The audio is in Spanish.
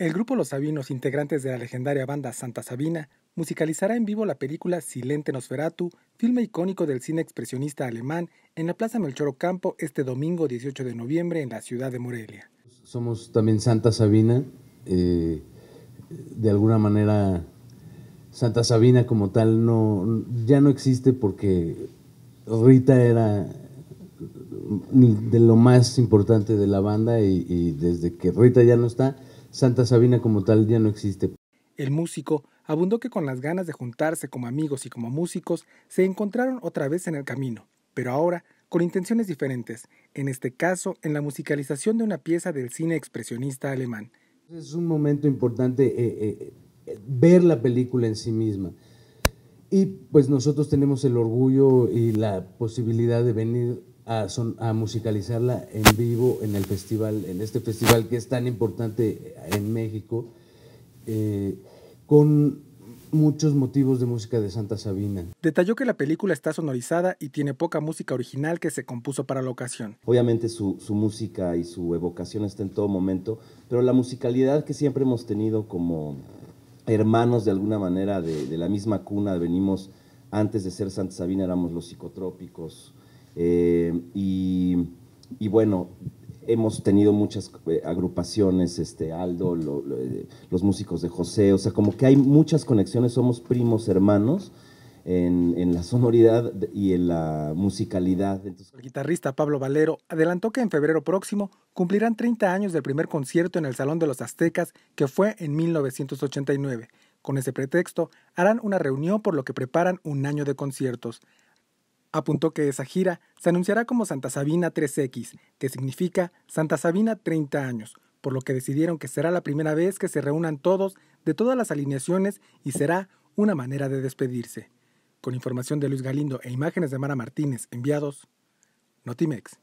El grupo Los Sabinos, integrantes de la legendaria banda Santa Sabina, musicalizará en vivo la película Silente Nosferatu, filme icónico del cine expresionista alemán, en la Plaza Melchor Ocampo este domingo 18 de noviembre en la ciudad de Morelia. Somos también Santa Sabina, eh, de alguna manera Santa Sabina como tal no ya no existe porque Rita era de lo más importante de la banda y desde que Rita ya no está, Santa Sabina como tal ya no existe. El músico abundó que con las ganas de juntarse como amigos y como músicos se encontraron otra vez en el camino, pero ahora con intenciones diferentes, en este caso en la musicalización de una pieza del cine expresionista alemán. Es un momento importante eh, eh, eh, ver la película en sí misma. Y pues nosotros tenemos el orgullo y la posibilidad de venir a, musicalizarla en vivo en el festival, en este festival que es tan importante en México, eh, con muchos motivos de música de Santa Sabina. Detalló que la película está sonorizada y tiene poca música original que se compuso para la ocasión. Obviamente su, música y su evocación está en todo momento, pero la musicalidad que siempre hemos tenido como hermanos de alguna manera de la misma cuna, venimos antes de ser Santa Sabina, éramos los psicotrópicos, eh, y, bueno, hemos tenido muchas eh, agrupaciones, este, Aldo, eh, los músicos de José, o sea, como que hay muchas conexiones, somos primos hermanos. En, la sonoridad y en la musicalidad. el guitarrista Pablo Valero adelantó que en febrero próximo cumplirán 30 años del primer concierto en el Salón de los Aztecas, que fue en 1989. Con ese pretexto, harán una reunión por lo que preparan un año de conciertos. Apuntó que esa gira se anunciará como Santa Sabina 3X, que significa Santa Sabina 30 años, por lo que decidieron que será la primera vez que se reúnan todos de todas las alineaciones y será una manera de despedirse. Con información de Luis Galindo e imágenes de Mara Martínez enviados, Notimex.